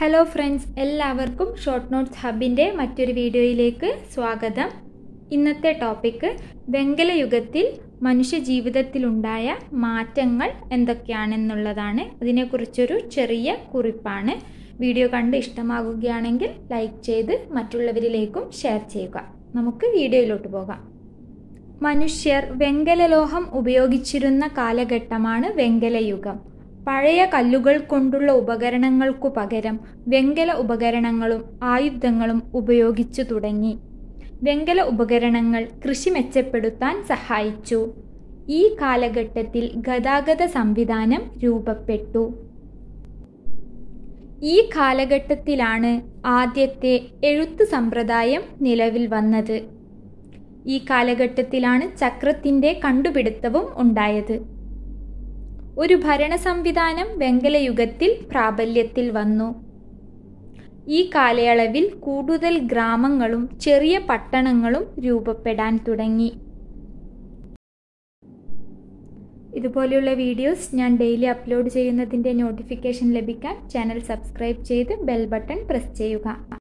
hello friends എല്ലാവർക്കും short notes ഹബിൻ്റെ മറ്റൊരു വീഡിയോയിലേക്ക് സ്വാഗതം ഇന്നത്തെ ടോപ്പിക്ക് വെങ്കലയുഗത്തിൽ മനുഷ്യ ജീവിതത്തിലുണ്ടായ മാറ്റങ്ങൾ എന്തൊക്കെയാണെന്നുള്ളതാണ് അതിനെക്കുറിച്ചൊരു ചെറിയ കുറിപ്പാണ് വീഡിയോ കണ്ട് ഇഷ്ടമാകുകയാണെങ്കിൽ ലൈക്ക് ചെയ്ത് മറ്റുള്ളവരിലേക്കും ഷെയർ ചെയ്യുക നമുക്ക് വീഡിയോയിലോട്ട് പോകാം മനുഷ്യർ വെങ്കലലോഹം ഉപയോഗിച്ചിരുന്ന കാലഘട്ടമാണ് വെങ്കലയുഗം പഴയ കല്ലുകൾ കൊണ്ടുള്ള ഉപകരണങ്ങൾക്കു പകരം വെങ്കല ഉപകരണങ്ങളും ആയുധങ്ങളും ഉപയോഗിച്ചു തുടങ്ങി വെങ്കല ഉപകരണങ്ങൾ കൃഷി മെച്ചപ്പെടുത്താൻ സഹായിച്ചു ഈ കാലഘട്ടത്തിൽ ഗതാഗത സംവിധാനം രൂപപ്പെട്ടു ഈ കാലഘട്ടത്തിലാണ് ആദ്യത്തെ എഴുത്ത് സമ്പ്രദായം നിലവിൽ വന്നത് ഈ കാലഘട്ടത്തിലാണ് ചക്രത്തിൻ്റെ കണ്ടുപിടുത്തവും ഉണ്ടായത് ഒരു ഭരണ സംവിധാനം വെങ്കലയുഗത്തിൽ പ്രാബല്യത്തിൽ വന്നു ഈ കാലയളവിൽ കൂടുതൽ ഗ്രാമങ്ങളും ചെറിയ പട്ടണങ്ങളും രൂപപ്പെടാൻ തുടങ്ങി ഇതുപോലെയുള്ള വീഡിയോസ് ഞാൻ ഡെയിലി അപ്ലോഡ് ചെയ്യുന്നതിൻ്റെ നോട്ടിഫിക്കേഷൻ ലഭിക്കാൻ ചാനൽ സബ്സ്ക്രൈബ് ചെയ്ത് ബെൽ ബട്ടൺ പ്രസ് ചെയ്യുക